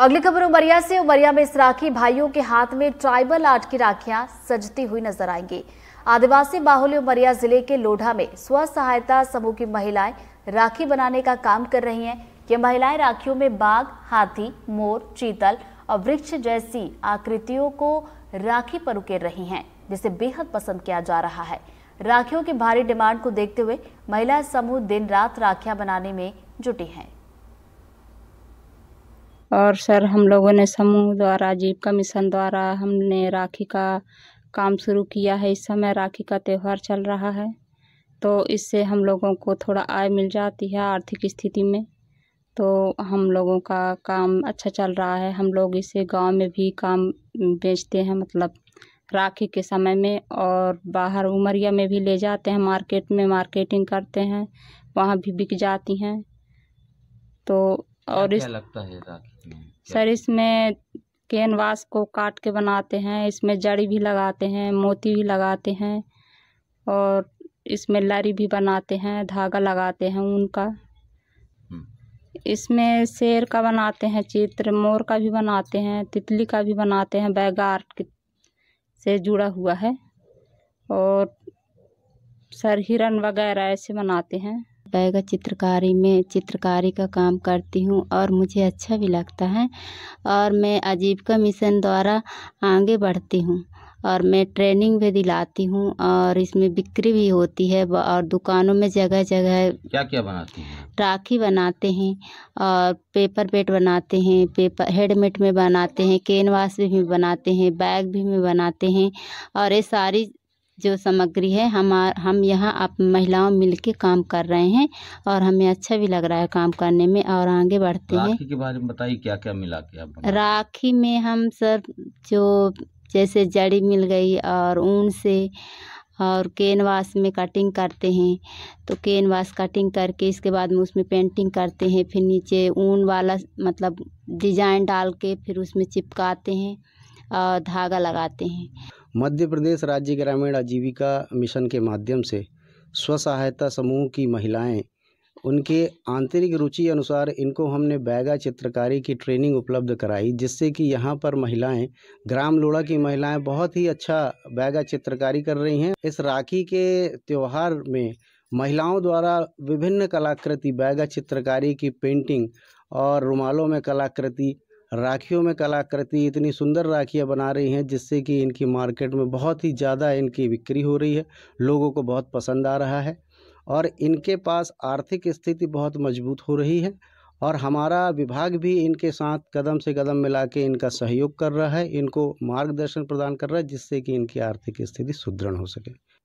अगली खबर उमरिया से उमरिया में इस राखी भाइयों के हाथ में ट्राइबल आर्ट की राखियां सजती हुई नजर आएंगी आदिवासी बाहुल्य उमरिया जिले के लोढ़ा में स्व सहायता समूह की महिलाएं राखी बनाने का काम कर रही हैं ये महिलाएं राखियों में बाघ हाथी मोर चीतल और वृक्ष जैसी आकृतियों को राखी पर उकेर रही है जिसे बेहद पसंद किया जा रहा है राखियों की भारी डिमांड को देखते हुए महिला समूह दिन रात राखियां बनाने में जुटी हैं और सर हम लोगों ने समूह द्वारा जीविका मिशन द्वारा हमने राखी का काम शुरू किया है इस समय राखी का त्यौहार चल रहा है तो इससे हम लोगों को थोड़ा आय मिल जाती है आर्थिक स्थिति में तो हम लोगों का काम अच्छा चल रहा है हम लोग इसे गांव में भी काम बेचते हैं मतलब राखी के समय में और बाहर उमरिया में भी ले जाते हैं मार्केट में मार्केटिंग करते हैं वहाँ भी बिक जाती हैं तो और इस लगता है सर इसमें कैनवास को काट के बनाते हैं इसमें जड़ी भी लगाते हैं मोती भी लगाते हैं और इसमें लरी भी बनाते हैं धागा लगाते हैं उनका हम्म। इसमें शेर का बनाते हैं चित्र मोर का भी बनाते हैं तितली का भी बनाते हैं बैग आर्ट से जुड़ा हुआ है और सर हिरन वगैरह ऐसे बनाते हैं रहेगा चित्रकारी में चित्रकारी का काम करती हूँ और मुझे अच्छा भी लगता है और मैं आजीविका मिशन द्वारा आगे बढ़ती हूँ और मैं ट्रेनिंग भी दिलाती हूँ और इसमें बिक्री भी होती है और दुकानों में जगह जगह क्या क्या बनाती हैं राखी बनाते हैं और पेपर पेट बनाते हैं पेपर हेडमेट में बनाते हैं केनवास भी, भी बनाते हैं बैग भी में बनाते हैं और ये सारी जो सामग्री है हम हम यहाँ आप महिलाओं मिल काम कर रहे हैं और हमें अच्छा भी लग रहा है काम करने में और आगे बढ़ते हैं राखी के बारे में बताइए क्या क्या मिला के आप राखी में हम सर जो जैसे जड़ी मिल गई और ऊन से और केनवास में कटिंग करते हैं तो केनवास कटिंग करके इसके बाद में उसमें पेंटिंग करते हैं फिर नीचे ऊन वाला मतलब डिजाइन डाल के फिर उसमें चिपकाते हैं और धागा लगाते हैं मध्य प्रदेश राज्य ग्रामीण आजीविका मिशन के माध्यम से स्व सहायता समूह की महिलाएं उनके आंतरिक रुचि अनुसार इनको हमने बैगा चित्रकारी की ट्रेनिंग उपलब्ध कराई जिससे कि यहाँ पर महिलाएं ग्राम लोड़ा की महिलाएं बहुत ही अच्छा बैगा चित्रकारी कर रही हैं इस राखी के त्यौहार में महिलाओं द्वारा विभिन्न कलाकृति बैगा चित्रकारी की पेंटिंग और रुमालों में कलाकृति राखियों में कलाकृति इतनी सुंदर राखियाँ बना रही हैं जिससे कि इनकी मार्केट में बहुत ही ज़्यादा इनकी बिक्री हो रही है लोगों को बहुत पसंद आ रहा है और इनके पास आर्थिक स्थिति बहुत मजबूत हो रही है और हमारा विभाग भी इनके साथ कदम से कदम मिला के इनका सहयोग कर रहा है इनको मार्गदर्शन प्रदान कर रहा है जिससे कि इनकी आर्थिक स्थिति सुदृढ़ हो सके